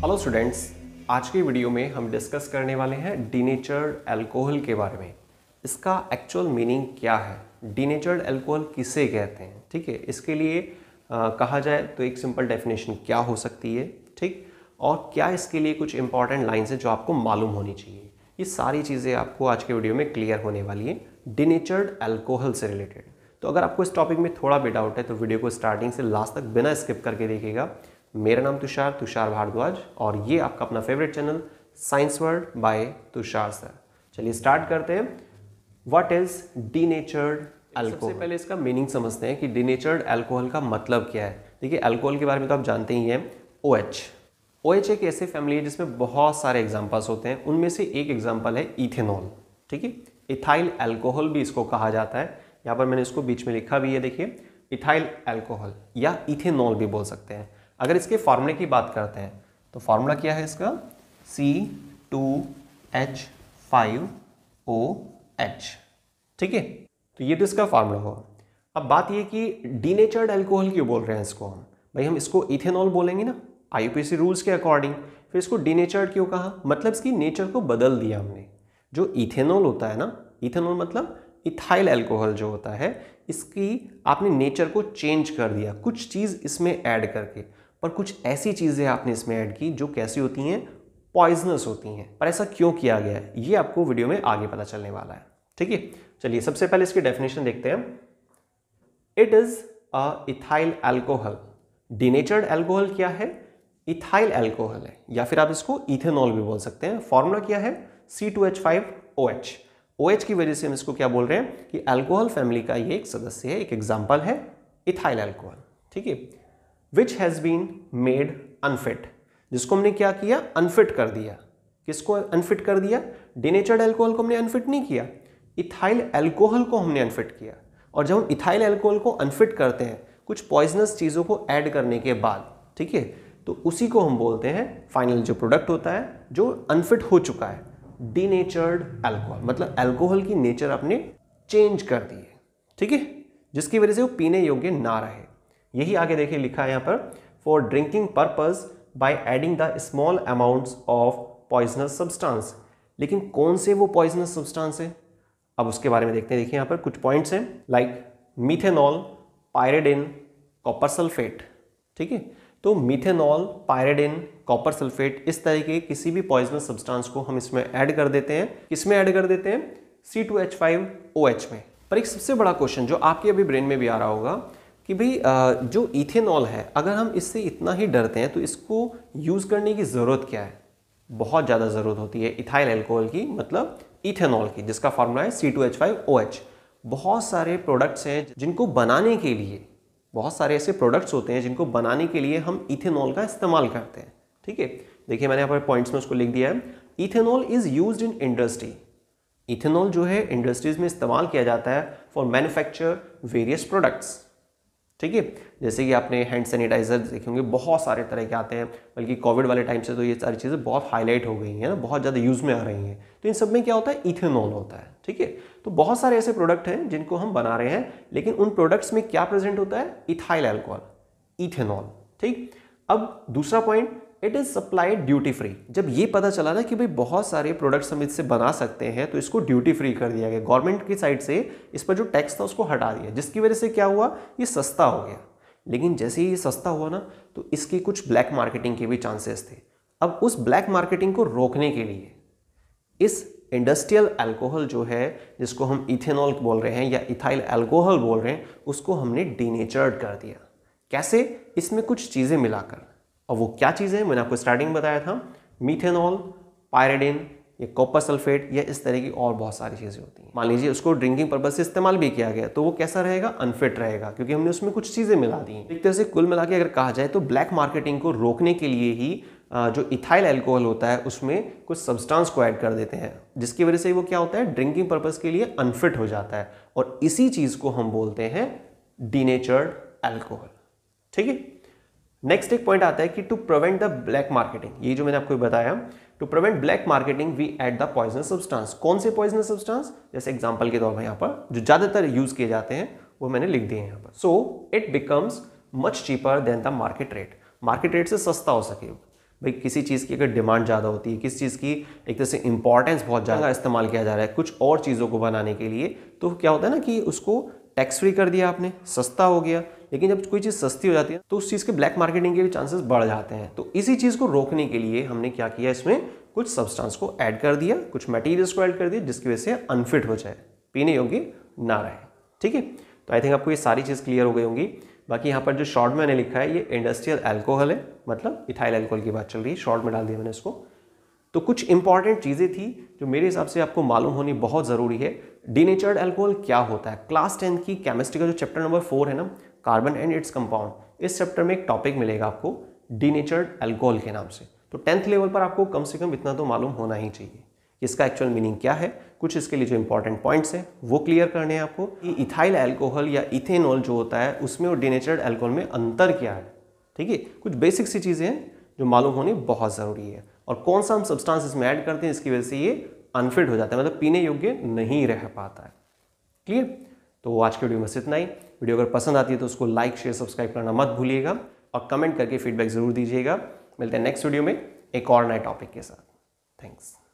hello students आज की video में हम डिस्कस करने वाले हैं डीनेचर्ड अल्कोहल के बारे में इसका एक्चुअल मीनिंग क्या है डीनेचर्ड अल्कोहल किसे कहते हैं ठीक है इसके लिए आ, कहा जाए तो एक सिंपल डेफिनेशन क्या हो सकती है ठीक और क्या इसके लिए कुछ इंपॉर्टेंट लाइन्स हैं जो आपको मालूम होनी चाहिए ये सारी चीज़ें आपको आज के वीडियो में क्लियर होने वाली है डिनेचर्ड अल्कोहल से रिलेटेड तो अगर आपको इस टॉपिक में थोड़ा भी डाउट है तो वीडियो को स्टार्टिंग से लास्ट तक बिना स्किप करके देखिएगा मेरा नाम तुषार तुषार भारद्वाज और ये आपका अपना favourite channel science world by Tushar sir चलिए स्टार्ट करते हैं व्हाट इज डी नेचर्ड सबसे पहले इसका मीनिंग समझते हैं कि डी नेचर्ड का मतलब क्या है देखिए एल्कोहल के बारे में तो आप जानते ही हैं ओ एच ओ एच एक ऐसे फैमिली है जिसमें बहुत सारे एग्जाम्पल्स होते हैं उनमें से एक एग्जाम्पल है इथेनॉल ठीक है इथाइल एल्कोहल भी इसको कहा जाता है यहाँ पर मैंने इसको बीच में लिखा भी है देखिए इथाइल एल्कोहल या इथेनॉल भी बोल सकते हैं अगर इसके फार्मूले की बात करते हैं तो फार्मूला क्या है इसका C two H five O H ठीक है तो ये तो इसका फार्मूला हो अब बात ये कि डीनेचर्ड एल्कोहल क्यों बोल रहे हैं इसको हम भाई हम इसको इथेनॉल बोलेंगे ना आई रूल्स के अकॉर्डिंग फिर इसको डीनेचर्ड क्यों कहा मतलब इसकी नेचर को बदल दिया हमने जो इथेनॉल होता है ना इथेनॉल मतलब इथाइल एल्कोहल जो होता है इसकी आपने नेचर को चेंज कर दिया कुछ चीज़ इसमें ऐड करके पर कुछ ऐसी चीज़ें आपने इसमें ऐड की जो कैसी होती हैं पॉइजनस होती हैं पर ऐसा क्यों किया गया है ये आपको वीडियो में आगे पता चलने वाला है ठीक है चलिए सबसे पहले इसकी डेफिनेशन देखते हैं it is a ethyl alcohol denatured alcohol क्या है इथाइल एल्कोहल है या फिर आप इसको इथेनॉल भी बोल सकते हैं फॉर्मूला क्या है C two H five O H O OH की वजह से हम इसको क्या बोल रहे हैं कि अल्कोहल फैमिली का ये एक सदस्य है एक एग्जाम्पल है इथाइल अल्कोहल ठीक है which has been made unfit जिसको हमने क्या किया अनफिट कर दिया किसको अनफिट कर दिया डिनेचर्ड अल्कोहल को हमने अनफिट नहीं किया इथाइल अल्कोहल को हमने अनफिट किया और जब हम इथाइल अल्कोहल को अनफिट करते हैं कुछ पॉइजनस चीज़ों को ऐड करने के बाद ठीक है तो उसी को हम बोलते हैं फाइनल जो प्रोडक्ट होता है जो अनफिट हो चुका है डीनेचर्ड अल्कोहल मतलब अल्कोहल की नेचर आपने चेंज कर दी है ठीक है जिसकी वजह से वो पीने योग्य ना रहे यही आगे देखिए लिखा है यहाँ पर for drinking purpose by adding the small amounts of poisonous substance लेकिन कौन से वो पॉइजनस सब्सटेंस है अब उसके बारे में देखते हैं देखिए यहाँ पर कुछ पॉइंट्स हैं like methanol pyridine copper sulphate ठीक है तो मिथेनॉल पायरेडिन कॉपर सल्फेट इस तरह के किसी भी पॉइजनस सब्सटेंस को हम इसमें ऐड कर देते हैं इसमें ऐड कर देते हैं C two H five O H में पर एक सबसे बड़ा क्वेश्चन जो आपके अभी ब्रेन में भी आ रहा होगा कि भाई जो इथेनॉल है अगर हम इससे इतना ही डरते हैं तो इसको यूज़ करने की ज़रूरत क्या है बहुत ज़्यादा ज़रूरत होती है इथाइल एल्कोहल की मतलब इथेनॉल की जिसका फॉर्मूला है C two H five O H बहुत सारे प्रोडक्ट्स हैं जिनको बनाने के लिए बहुत सारे ऐसे प्रोडक्ट्स होते हैं जिनको बनाने के लिए हम इथेनॉल का इस्तेमाल करते हैं ठीक है देखिए मैंने यहाँ पर पॉइंट्स में उसको लिख दिया है ethanol is use in industry ethanol जो है इंडस्ट्रीज में इस्तेमाल किया जाता है फॉर मैन्युफैक्चर वेरियस प्रोडक्ट्स ठीक है जैसे कि आपने हैंड सैनिटाइजर देखे होंगे बहुत सारे तरह के आते हैं बल्कि कोविड वाले टाइम से तो ये सारी चीज़ें बहुत हाईलाइट हो गई हैं ना बहुत ज़्यादा यूज़ में आ रही हैं तो इन सब में क्या होता है इथेनॉल होता है ठीक है तो बहुत सारे ऐसे प्रोडक्ट हैं जिनको हम बना रहे हैं लेकिन उन प्रोडक्ट्स में क्या प्रेजेंट होता है इथाइल एल्कोहल इथेनॉल ठीक अब दूसरा point it is supplied duty free जब ये पता चला ना कि भाई बहुत सारे प्रोडक्ट्स हम इससे बना सकते हैं तो इसको ड्यूटी फ्री कर दिया गया गवर्नमेंट की साइड से इस पर जो टैक्स था उसको हटा दिया जिसकी वजह से क्या हुआ ये सस्ता हो गया लेकिन जैसे ही ये सस्ता हुआ ना तो इसकी कुछ ब्लैक मार्केटिंग के भी चांसेस थे अब उस ब्लैक मार्केटिंग को रोकने के लिए इस इंडस्ट्रियल अल्कोहल जो है जिसको हम इथेनॉल बोल रहे हैं या इथाइल अल्कोहल बोल रहे हैं उसको हमने डीनेचर्ड कर दिया कैसे इसमें कुछ चीज़ें मिलाकर और वो क्या चीज़ें मैंने आपको स्टार्टिंग बताया था मीथेनॉल पायरेडिन या कॉपर सल्फेट या इस तरह की और बहुत सारी चीज़ें होती हैं मान लीजिए उसको ड्रिंकिंग पर्पज से इस्तेमाल भी किया गया तो वो कैसा रहेगा अनफिट रहेगा क्योंकि हमने उसमें कुछ चीज़ें मिला दी एक तरह से कुल मिला के अगर कहा जाए तो ब्लैक मार्केटिंग को रोकने के लिए ही जो इथाइल एल्कोहल होता है उसमें कुछ सब्सटेंस को ऐड कर देते हैं जिसकी वजह से वो क्या होता है ड्रिंकिंग पर्पज़ के लिए अनफिट हो जाता है और इसी चीज़ को हम बोलते हैं डीनेचर्ड एल्कोहल ठीक है नेक्स्ट एक पॉइंट आता है कि to prevent the black marketing ये जो मैंने आपको बताया to prevent black marketing we add the poisonous substance कौन से पॉइजनस सब्सटेंस जैसे एग्जांपल के तौर पर यहाँ पर जो ज़्यादातर यूज किए जाते हैं वो मैंने लिख दिए यहाँ पर so it becomes much cheaper than the market rate market rate से सस्ता हो सके भाई किसी चीज़ की अगर डिमांड ज़्यादा होती है किस चीज़ की एक तरह से इंपॉर्टेंस बहुत ज़्यादा इस्तेमाल किया जा रहा है कुछ और चीज़ों को बनाने के लिए तो क्या होता है ना कि उसको टैक्स फ्री कर दिया आपने सस्ता हो गया लेकिन जब कोई चीज़ सस्ती हो जाती है तो उस चीज़ के ब्लैक मार्केटिंग के भी चांसेस बढ़ जाते हैं तो इसी चीज़ को रोकने के लिए हमने क्या किया इसमें कुछ सब्सटेंस को ऐड कर दिया कुछ मटेरियल्स को ऐड कर दिया जिसकी वजह से अनफिट हो जाए पीने योग्य ना रहे ठीक है तो आई थिंक आपको ये सारी चीज़ क्लियर हो गई होंगी बाकी यहाँ पर जो शॉर्ट मैंने लिखा है ये इंडस्ट्रियल एल्कोहल है मतलब इथाइल एल्कोहल की बात चल रही है शॉर्ट में डाल दिया मैंने इसको तो कुछ इंपॉर्टेंट चीज़ें थी जो मेरे हिसाब से आपको मालूम होनी बहुत ज़रूरी है डीनेचर्ड एल्कोहल क्या होता है क्लास टेंथ की केमिस्ट्री का जो चैप्टर नंबर फोर है ना कार्बन एंड इट्स कंपाउंड इस चैप्टर में एक टॉपिक मिलेगा आपको डीनेचर्ड एल्कोहल के नाम से तो टेंथ लेवल पर आपको कम से कम इतना तो मालूम होना ही चाहिए इसका एक्चुअल मीनिंग क्या है कुछ इसके लिए जो इंपॉर्टेंट पॉइंट्स हैं वो क्लियर करने हैं आपको कि इथाइल एल्कोहल या इथेनॉल जो होता है उसमें और डीनेचर्ड एल्कोहल में अंतर क्या है ठीक है कुछ बेसिक सी चीज़ें हैं जो मालूम होनी बहुत ज़रूरी है और कौन सा हम सब्सटेंस इसमें ऐड करते हैं इसकी वजह से ये अनफिट हो जाता है मतलब पीने योग्य नहीं रह पाता है क्लियर तो आज के वीडियो में सिर्फ इतना ही वीडियो अगर पसंद आती है तो उसको लाइक शेयर सब्सक्राइब करना मत भूलिएगा और कमेंट करके फीडबैक ज़रूर दीजिएगा मिलते हैं नेक्स्ट वीडियो में एक और नए टॉपिक के साथ थैंक्स